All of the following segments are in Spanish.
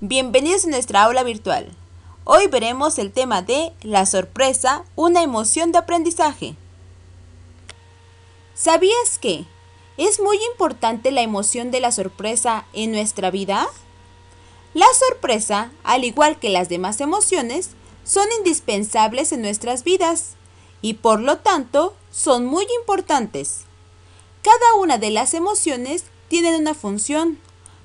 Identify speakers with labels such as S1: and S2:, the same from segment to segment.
S1: Bienvenidos a nuestra aula virtual. Hoy veremos el tema de la sorpresa, una emoción de aprendizaje. ¿Sabías que es muy importante la emoción de la sorpresa en nuestra vida? La sorpresa, al igual que las demás emociones, son indispensables en nuestras vidas y por lo tanto son muy importantes. Cada una de las emociones tiene una función.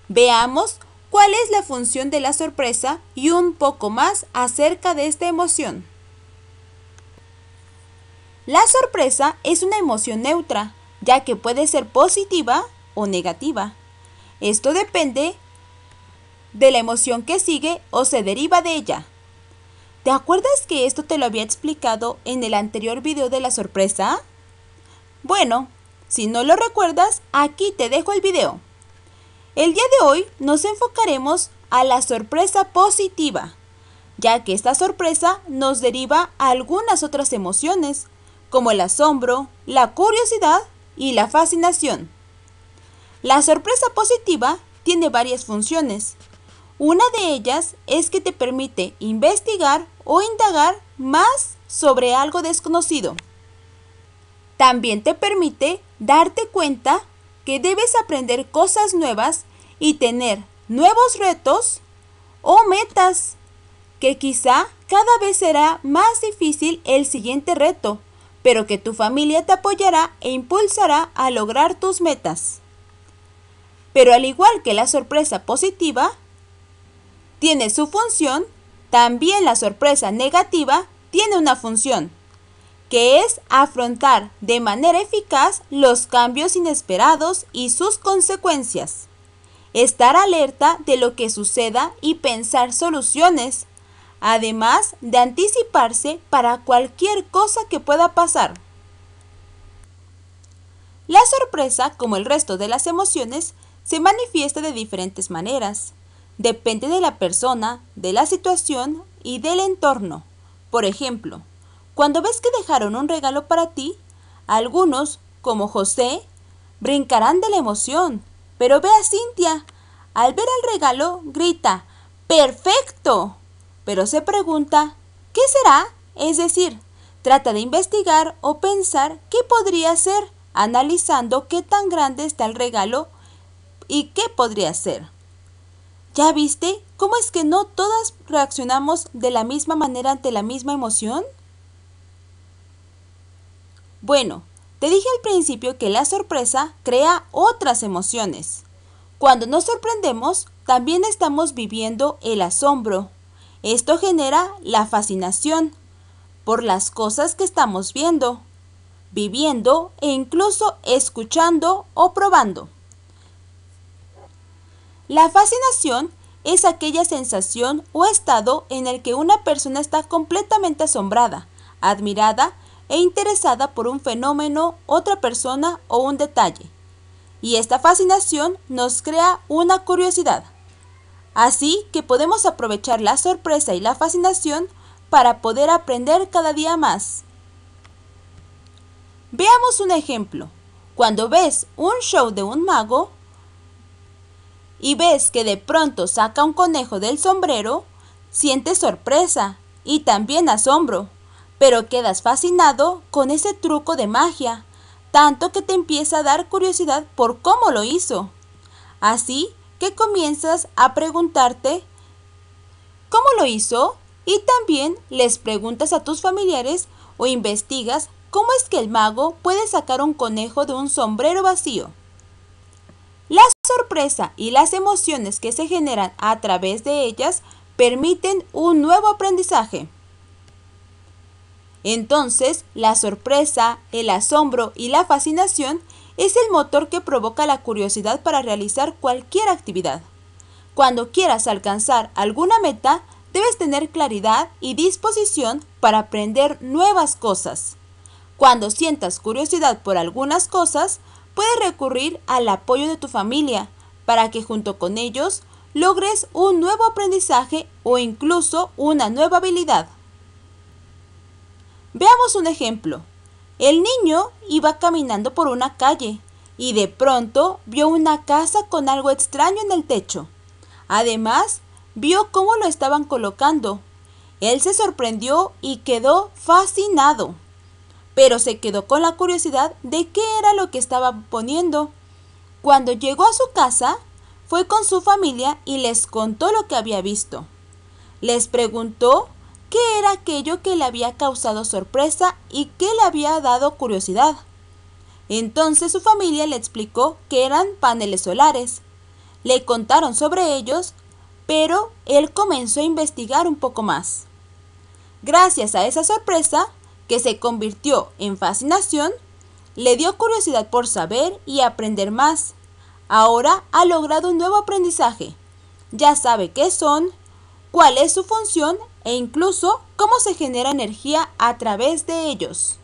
S1: Veamos cuál es la función de la sorpresa y un poco más acerca de esta emoción. La sorpresa es una emoción neutra, ya que puede ser positiva o negativa. Esto depende de la emoción que sigue o se deriva de ella. ¿Te acuerdas que esto te lo había explicado en el anterior video de la sorpresa? Bueno, si no lo recuerdas, aquí te dejo el video. El día de hoy nos enfocaremos a la sorpresa positiva, ya que esta sorpresa nos deriva a algunas otras emociones, como el asombro, la curiosidad y la fascinación. La sorpresa positiva tiene varias funciones. Una de ellas es que te permite investigar o indagar más sobre algo desconocido. También te permite darte cuenta que debes aprender cosas nuevas y tener nuevos retos o metas, que quizá cada vez será más difícil el siguiente reto, pero que tu familia te apoyará e impulsará a lograr tus metas. Pero al igual que la sorpresa positiva, tiene su función, también la sorpresa negativa tiene una función que es afrontar de manera eficaz los cambios inesperados y sus consecuencias. Estar alerta de lo que suceda y pensar soluciones, además de anticiparse para cualquier cosa que pueda pasar. La sorpresa, como el resto de las emociones, se manifiesta de diferentes maneras. Depende de la persona, de la situación y del entorno. Por ejemplo, cuando ves que dejaron un regalo para ti, algunos, como José, brincarán de la emoción. Pero ve a Cintia. Al ver el regalo, grita, ¡Perfecto! Pero se pregunta, ¿qué será? Es decir, trata de investigar o pensar qué podría ser, analizando qué tan grande está el regalo y qué podría ser. ¿Ya viste cómo es que no todas reaccionamos de la misma manera ante la misma emoción? Bueno, te dije al principio que la sorpresa crea otras emociones. Cuando nos sorprendemos, también estamos viviendo el asombro. Esto genera la fascinación por las cosas que estamos viendo, viviendo e incluso escuchando o probando. La fascinación es aquella sensación o estado en el que una persona está completamente asombrada, admirada e interesada por un fenómeno, otra persona o un detalle. Y esta fascinación nos crea una curiosidad. Así que podemos aprovechar la sorpresa y la fascinación para poder aprender cada día más. Veamos un ejemplo. Cuando ves un show de un mago y ves que de pronto saca un conejo del sombrero, sientes sorpresa y también asombro pero quedas fascinado con ese truco de magia, tanto que te empieza a dar curiosidad por cómo lo hizo. Así que comienzas a preguntarte cómo lo hizo y también les preguntas a tus familiares o investigas cómo es que el mago puede sacar un conejo de un sombrero vacío. La sorpresa y las emociones que se generan a través de ellas permiten un nuevo aprendizaje. Entonces, la sorpresa, el asombro y la fascinación es el motor que provoca la curiosidad para realizar cualquier actividad. Cuando quieras alcanzar alguna meta, debes tener claridad y disposición para aprender nuevas cosas. Cuando sientas curiosidad por algunas cosas, puedes recurrir al apoyo de tu familia para que junto con ellos logres un nuevo aprendizaje o incluso una nueva habilidad. Veamos un ejemplo. El niño iba caminando por una calle y de pronto vio una casa con algo extraño en el techo. Además, vio cómo lo estaban colocando. Él se sorprendió y quedó fascinado, pero se quedó con la curiosidad de qué era lo que estaba poniendo. Cuando llegó a su casa, fue con su familia y les contó lo que había visto. Les preguntó qué era aquello que le había causado sorpresa y que le había dado curiosidad. Entonces su familia le explicó que eran paneles solares. Le contaron sobre ellos, pero él comenzó a investigar un poco más. Gracias a esa sorpresa, que se convirtió en fascinación, le dio curiosidad por saber y aprender más. Ahora ha logrado un nuevo aprendizaje. Ya sabe qué son, cuál es su función e incluso cómo se genera energía a través de ellos.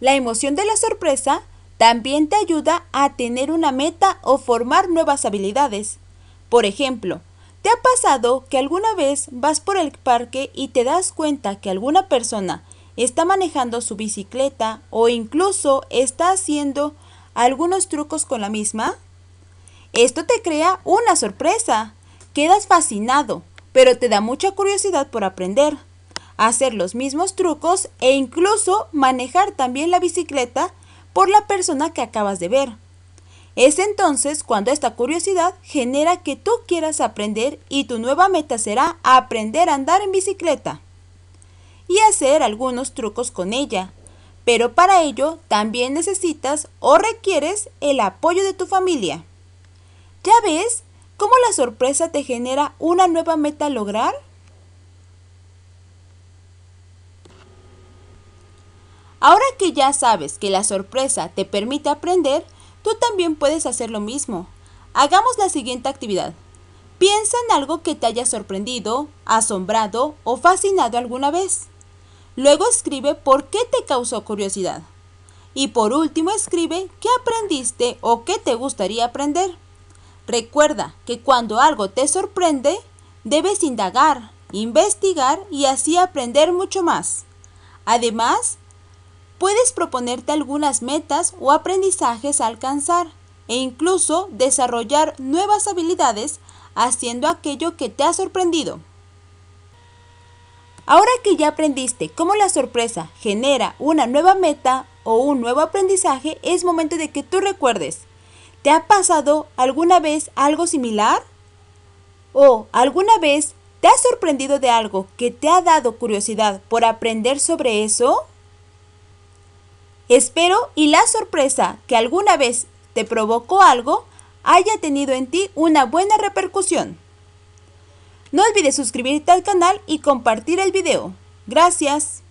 S1: La emoción de la sorpresa también te ayuda a tener una meta o formar nuevas habilidades. Por ejemplo, ¿te ha pasado que alguna vez vas por el parque y te das cuenta que alguna persona está manejando su bicicleta o incluso está haciendo algunos trucos con la misma? Esto te crea una sorpresa. Quedas fascinado pero te da mucha curiosidad por aprender, hacer los mismos trucos e incluso manejar también la bicicleta por la persona que acabas de ver. Es entonces cuando esta curiosidad genera que tú quieras aprender y tu nueva meta será aprender a andar en bicicleta y hacer algunos trucos con ella. Pero para ello también necesitas o requieres el apoyo de tu familia. Ya ves ¿Cómo la sorpresa te genera una nueva meta a lograr? Ahora que ya sabes que la sorpresa te permite aprender, tú también puedes hacer lo mismo. Hagamos la siguiente actividad. Piensa en algo que te haya sorprendido, asombrado o fascinado alguna vez. Luego escribe por qué te causó curiosidad. Y por último escribe qué aprendiste o qué te gustaría aprender. Recuerda que cuando algo te sorprende, debes indagar, investigar y así aprender mucho más. Además, puedes proponerte algunas metas o aprendizajes a alcanzar e incluso desarrollar nuevas habilidades haciendo aquello que te ha sorprendido. Ahora que ya aprendiste cómo la sorpresa genera una nueva meta o un nuevo aprendizaje, es momento de que tú recuerdes ¿Te ha pasado alguna vez algo similar? ¿O alguna vez te has sorprendido de algo que te ha dado curiosidad por aprender sobre eso? Espero y la sorpresa que alguna vez te provocó algo haya tenido en ti una buena repercusión. No olvides suscribirte al canal y compartir el video. Gracias.